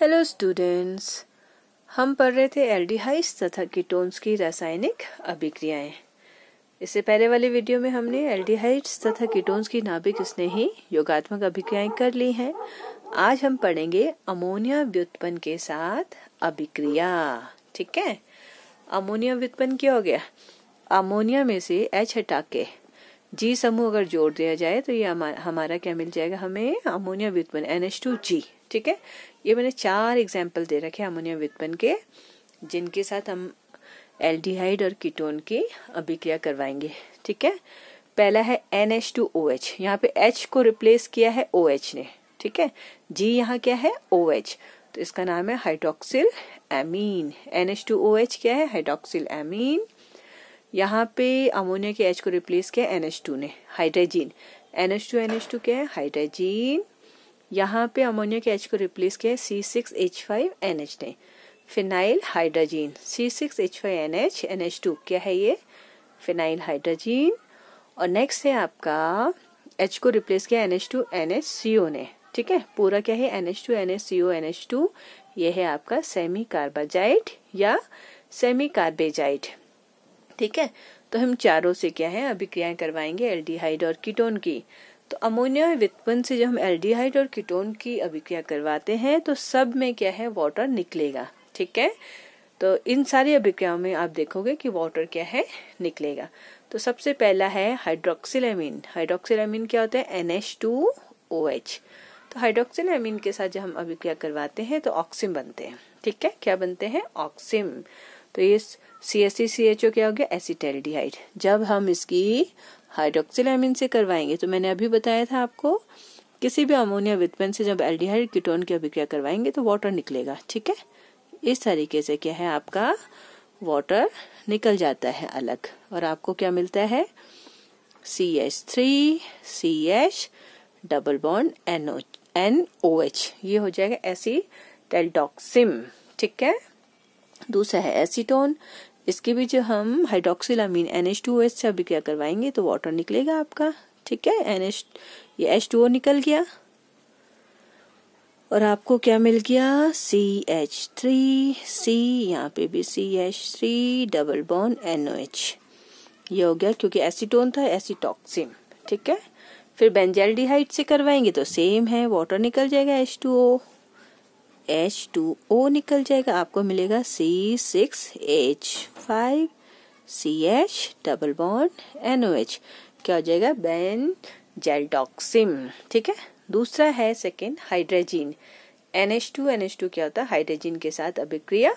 Hello students हम पढ़ रहे थे एल्डिहाइड्स तथा कीटोन्स की रासायनिक अभिक्रियाएं इससे पहले वाली वीडियो में हमने एल्डिहाइड्स तथा कीटोन्स की नाभिक स्नेही योगात्मक अभिक्रियाएं कर ली हैं आज हम पढ़ेंगे अमोनिया व्युत्पन्न के साथ अभिक्रिया ठीक है अमोनिया व्युत्पन्न क्या हो गया अमोनिया में से एच हटा के जी समूह अगर जोड़ दिया जाए तो ये हमारा क्या मिल जाएगा हमें अमोनिया व्युत्पन्न एन एच टू जी ठीक है ये मैंने चार एग्जाम्पल दे रखे अमोनिया व्युत्पन्न के जिनके साथ हम एल्डिहाइड और कीटोन की अभिक्रिया करवाएंगे ठीक है पहला है N H two O H यहाँ पे एच को रिप्लेस किया है ओ एच ने ठीक है जी यहाँ क्या है ओ एच तो इसका नाम है hydroxyl amine N H two O H क्या है हाइड्रोक्सिल एमीन यहाँ पे अमोनिया के एच को रिप्लेस किया एन एच टू ने hydrazine N H two N H two क्या है हाइड्रेजीन यहाँ पे अमोनिया के एच को रिप्लेस किया है C six H five N H ने phenyl hydrazine C six H five N H N H two क्या है ये फिनाइल हाइड्रोजीन और नेक्स्ट है आपका एच को रिप्लेस किया N H two N H C O ने ठीक है पूरा क्या है N H two N H C O N H two ये है आपका सेमी कार्बाजाइट या सेमी कार्बेजाइट ठीक है तो हम चारों से क्या है अभिक्रियाएं करवाएंगे एल्डिहाइड और कीटोन की तो अमोनिया वित्पन से जब हम एल्डिहाइड और कीटोन की अभिक्रिया करवाते हैं तो सब में क्या है वाटर निकलेगा ठीक है तो इन सारी अभिक्रियाओं में आप देखोगे कि वाटर क्या है निकलेगा तो सबसे पहला है हाइड्रोक्सिलामीन हाइड्रोक्सिलामीन क्या होता है N H two O H तो हाइड्रोक्सिलामीन के साथ जब हम अभिक्रिया करवाते हैं तो ऑक्सिम बनते हैं ठीक है क्या बनते हैं ऑक्सिम तो ये C S C C H O क्या हो गया एसिटेलडीहाइड जब हम इसकी हाइड्रोक्सिलामिन से करवाएंगे तो मैंने अभी बताया था आपको किसी भी अमोनिया विटमिन से जब एल्डिहाइड कीटोन की अभिक्रिया करवाएंगे तो वाटर निकलेगा ठीक है इस तरीके से क्या है आपका वाटर निकल जाता है अलग और आपको क्या मिलता है C H three C H double bond N O N O H ये हो जाएगा एसी टेल्टॉक्सिम ठीक है दूसरा है एसीटोन इसके भी जो हम hydroxylamine N H two S से अभिक्रिया करवाएंगे तो वाटर निकलेगा आपका ठीक है एन एच ये एच टू ओ निकल गया और आपको क्या मिल गया सी एच थ्री सी यहाँ पे भी C H three double bond N O H ये हो गया क्योंकि एसीटोन था एसीटॉक्सिम ठीक है फिर बेंजेल से करवाएंगे तो सेम है वाटर निकल जाएगा H two O H two O निकल जाएगा आपको मिलेगा C six H five C H double bond N O H क्या हो जाएगा बेन जेलटॉक्सिम ठीक है दूसरा है second hydrazine N H two N H two क्या होता है हाइड्रोजीन के साथ अभिक्रिया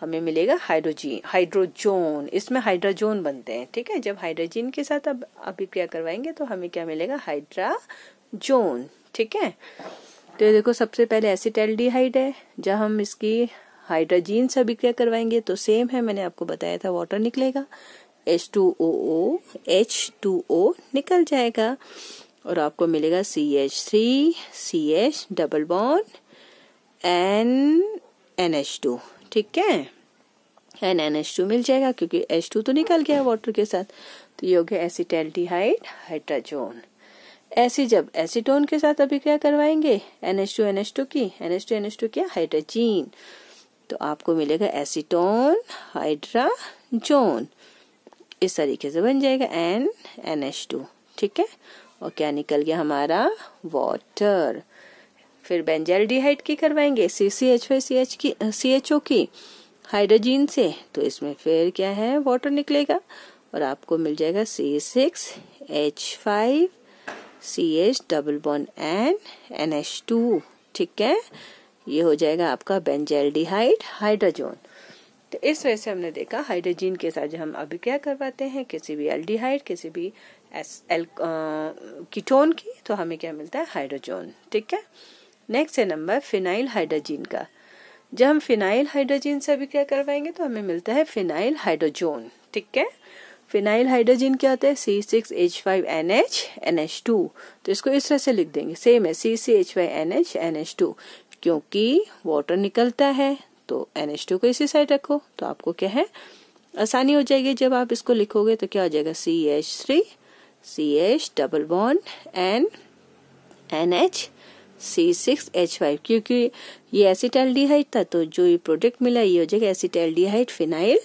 हमें मिलेगा हाइड्रोजीन हाइड्रोजोन इसमें हाइड्रोजोन बनते हैं ठीक है जब हाइड्रोजीन के साथ अब अभिक्रिया करवाएंगे तो हमें क्या मिलेगा हाइड्राजोन ठीक है तो ये देखो सबसे पहले एसिटेल्डिहाइड है जब हम इसकी हाइड्रोजीन से अभिक्रिया करवाएंगे तो सेम है मैंने आपको बताया था वाटर निकलेगा H two O O H two O निकल जाएगा और आपको मिलेगा C H three C H double bond N N H two ठीक है एन एन एच टू मिल जाएगा क्योंकि एच टू तो निकल गया वाटर के साथ तो ये हो गया एसिटेल्डिहाइड हाइड्रोजोन ऐसी जब एसीटोन के साथ अभिक्रिया करवाएंगे एनएच टू एनएच टू की एनएच टू एनएच टू क्या हाइड्रोजीन तो आपको मिलेगा एसीटोन हाइड्राजोन इस तरीके से बन जाएगा एन एन एच टू ठीक है और क्या निकल गया हमारा वाटर फिर बेंजेल डिहाइड की करवाएंगे C C H Y C H की सी एच ओ की हाइड्रोजीन से तो इसमें फिर क्या है वाटर निकलेगा और आपको मिल जाएगा C six H five C H double one N N H two ठीक है ये हो जाएगा आपका बेंजेल्डिहाइड हाइड्रोजोन तो इस वजह से हमने देखा हाइड्रोजन के साथ हम अभी क्या करवाते हैं किसी भी एल्डिहाइड किसी भी एस एल कीटोन की तो हमें क्या मिलता है हाइड्रोजोन ठीक है नेक्स्ट है नंबर फिनाइल हाइड्रोजन का जब हम फिनाइल हाइड्रोजन से अभी क्या करवाएंगे तो हमें मिलता है फिनाइल हाइड्रोजोन ठीक है फिनाइल हाइड्रोजन क्या होता है C six H five N H N H two तो इसको इस तरह से लिख देंगे सेम है C C H five N H N H two क्योंकि वाटर निकलता है तो एन एच टू को इसी साइड रखो तो आपको क्या है आसानी हो जाएगी जब आप इसको लिखोगे तो क्या हो जाएगा C H three C H double bond N N H C six H five क्योंकि ये एसिटाइल हाइट था तो जो ये प्रोडक्ट मिला ये हो जाएगा एसिटाइल हाइट फिनाइल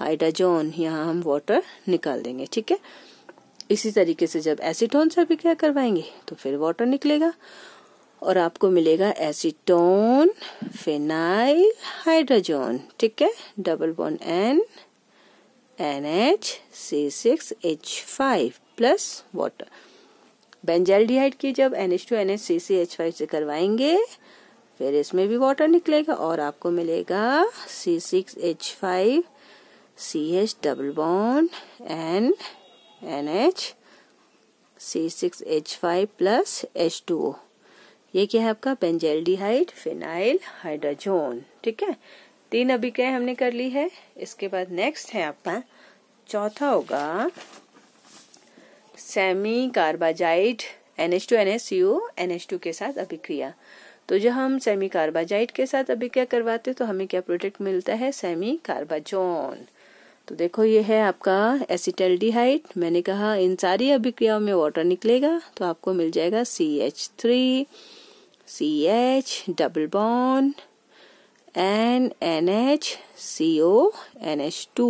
हाइड्राजोन यहाँ हम वाटर निकाल देंगे ठीक है इसी तरीके से जब एसीटोन से क्या करवाएंगे तो फिर वाटर निकलेगा और आपको मिलेगा एसीटोन फेनाइल हाइड्रोजोन ठीक है double one N N H C six H five plus water benzaldehyde की जब N H two N H C C H five से करवाएंगे फिर इसमें भी वाटर निकलेगा और आपको मिलेगा C six H five C H double bond N N H C six H five plus H two O ये क्या है आपका बेंजेल्डिहाइड फिनाइल हाइड्रोजोन ठीक है तीन अभिक्रय हमने कर ली है इसके बाद नेक्स्ट है आपका चौथा होगा semicarbazide NH two N NH two के साथ अभिक्रिया तो जब हम सेमी कार्बाजाइड के साथ अभिक्रिया करवाते तो हमें क्या प्रोडक्ट मिलता है सेमी कार्बाजोन तो देखो ये है आपका एसिटल्डिहाइड मैंने कहा इन सारी अभिक्रियाओं में वाटर निकलेगा तो आपको मिल जाएगा C H three C H double bond N N H C O N H two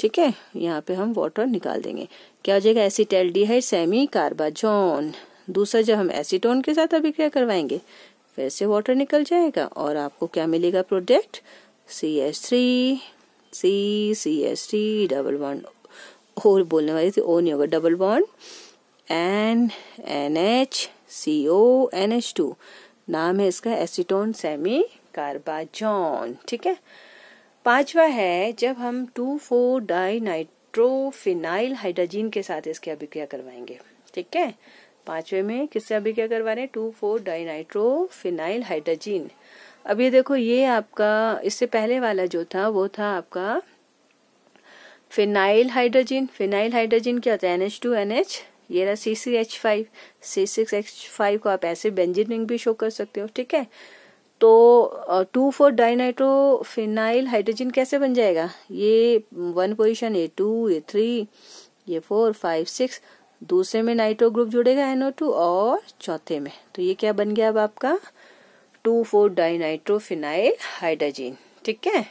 ठीक है यहाँ पे हम वाटर निकाल देंगे क्या हो जाएगा एसिटल्डिहाइड सेमी कार्बाजोन दूसरा जब हम एसिटोन के साथ अभिक्रिया करवाएंगे फिर से वाटर निकल जाएगा और आपको क्या मिलेगा product C H three C C S T double bond हो बोलने वाली थी ओ नहीं होगा double bond N N H C O N H two नाम है इसका एसीटोन सेमी कार्बाजॉन ठीक है पांचवा है जब हम two four dinitrophenyl hydrazine के साथ इसकी अभिक्रिया करवाएंगे ठीक है पांचवे में किससे अभिक्रिया करवा रहे हैं टू फोर डाइनाइट्रोफिनाइल हाइड्रोजीन अब ये देखो ये आपका इससे पहले वाला जो था वो था आपका फिनाइल हाइड्रोजन फिनाइल हाइड्रोजन क्या होता है एनएच टू एनएच ये रहा C C H five C six H five को आप ऐसे बेंजिन रिंग भी शो कर सकते हो ठीक है तो टू फोर फिनाइल हाइड्रोजन कैसे बन जाएगा ये वन पोजिशन ये टू ये थ्री ये फोर फाइव सिक्स दूसरे में नाइट्रो ग्रुप जुड़ेगा एनओ टू और चौथे में तो ये क्या बन गया अब आपका टू फोर डाइनाइट्रोफिनाइल हाइड्रोजीन ठीक है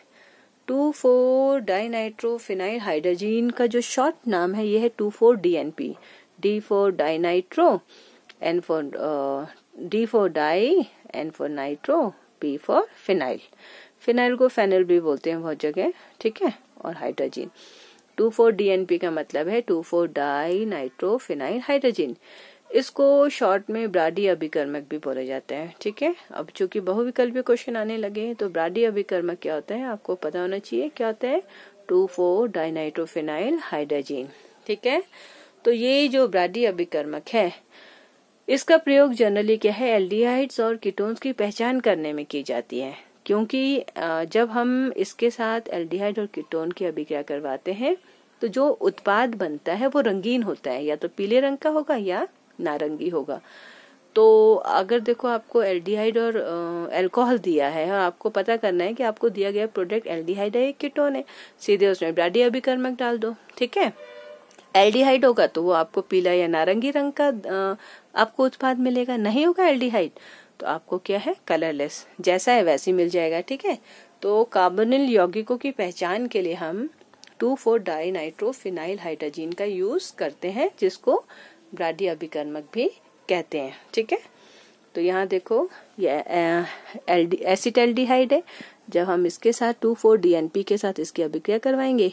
टू फोर डाइनाइट्रोफिनाइल हाइड्रोजीन का जो शॉर्ट नाम है ये है two four DNP D four dinitro N four D four di N four nitro P four phenyl phenyl को फेनल भी बोलते हैं बहुत जगह ठीक है और हाइड्रोजीन टू फोर डीएनपी का मतलब है two four dinitrophenyl hydrazine इसको शॉर्ट में ब्राडी अभिकर्मक भी बोले जाते हैं ठीक है अब चूंकि बहुविकल्पीय क्वेश्चन आने लगे हैं तो ब्राडी अभिकर्मक क्या होता है आपको पता होना चाहिए क्या होता है टू फोर डाइनाइट्रोफिनाइल हाइड्रोजीन ठीक है तो ये जो ब्राडी अभिकर्मक है इसका प्रयोग जनरली क्या है एल्डिहाइड्स और कीटोन्स की पहचान करने में की जाती है क्योंकि जब हम इसके साथ एल्डिहाइड और कीटोन की अभिक्रिया करवाते हैं तो जो उत्पाद बनता है वो रंगीन होता है या तो पीले रंग का होगा या नारंगी होगा तो अगर देखो आपको एल्डिहाइड और अल्कोहल दिया है आपको पता करना है कि आपको दिया गया प्रोडक्ट एल्डिहाइड है कीटोन है सीधे उसमें ब्राडी अभिकर्मक डाल दो ठीक है एल्डिहाइड होगा तो वो आपको पीला या नारंगी रंग का आपको उत्पाद मिलेगा नहीं होगा एल्डिहाइड तो आपको क्या है कलरलेस जैसा है वैसी मिल जाएगा ठीक है तो कार्बोनिल यौगिकों की पहचान के लिए हम two four dinitrophenyl hydrazine का यूज करते हैं जिसको ब्राडी अभिकर्मक भी कहते हैं ठीक है तो यहाँ देखो ये एल डी एसिड एल्डिहाइड है जब हम इसके साथ टू फोर डीएनपी के साथ इसकी अभिक्रिया करवाएंगे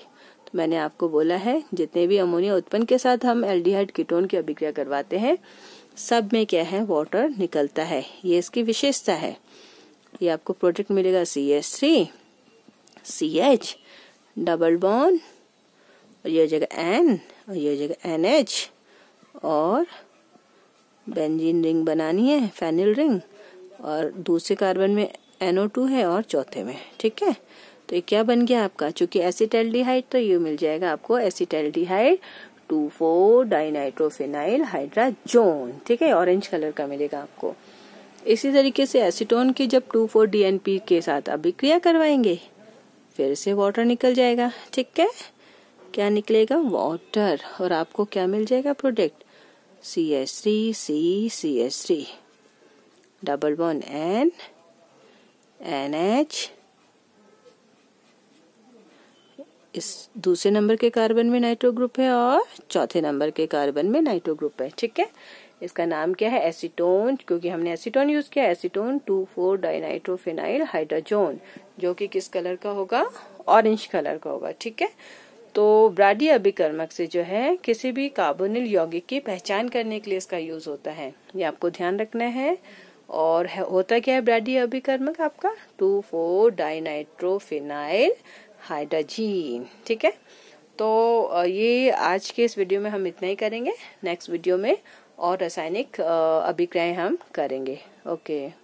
तो मैंने आपको बोला है जितने भी अमोनिया उत्पन्न के साथ हम एल्डिहाइड कीटोन की अभिक्रिया करवाते हैं सब में क्या है वाटर निकलता है ये इसकी विशेषता है ये आपको प्रोडक्ट मिलेगा C S three C H double bond और ये हो जाएगा एन और ये हो जाएगा एन एच और बेंजीन रिंग बनानी है फेनिल रिंग और दूसरे कार्बन में एनओ टू है और चौथे में ठीक है तो ये क्या बन गया आपका चूंकि एसिटेल्डिहाइड तो ये मिल जाएगा आपको acetaldehyde two four dinitrophenyl hydrazone ठीक है ऑरेंज कलर का मिलेगा आपको इसी तरीके से एसिटोन की जब टू फोर डीएनपी के साथ अभिक्रिया करवाएंगे फिर से वाटर निकल जाएगा ठीक है क्या निकलेगा वाटर और आपको क्या मिल जाएगा product CH3, C, CH3. Double bond N, NH. इस दूसरे नंबर के कार्बन में नाइट्रो ग्रुप है और चौथे नंबर के कार्बन में नाइट्रो ग्रुप है ठीक है इसका नाम क्या है एसीटोन क्योंकि हमने एसीटोन यूज किया acetone two four dinitrophenyl hydrazone जो कि किस कलर का होगा ऑरेंज कलर का होगा ठीक है तो ब्राडी अभिकर्मक से जो है किसी भी कार्बोनिल यौगिक की पहचान करने के लिए इसका यूज होता है ये आपको ध्यान रखना है और है, होता क्या है ब्राडी अभिकर्मक आपका टू फोर डाइनाइट्रोफिनाइल हाइड्रोजीन ठीक है तो ये आज के इस वीडियो में हम इतना ही करेंगे नेक्स्ट वीडियो में और रासायनिक अभिक्रियाएं हम करेंगे ओके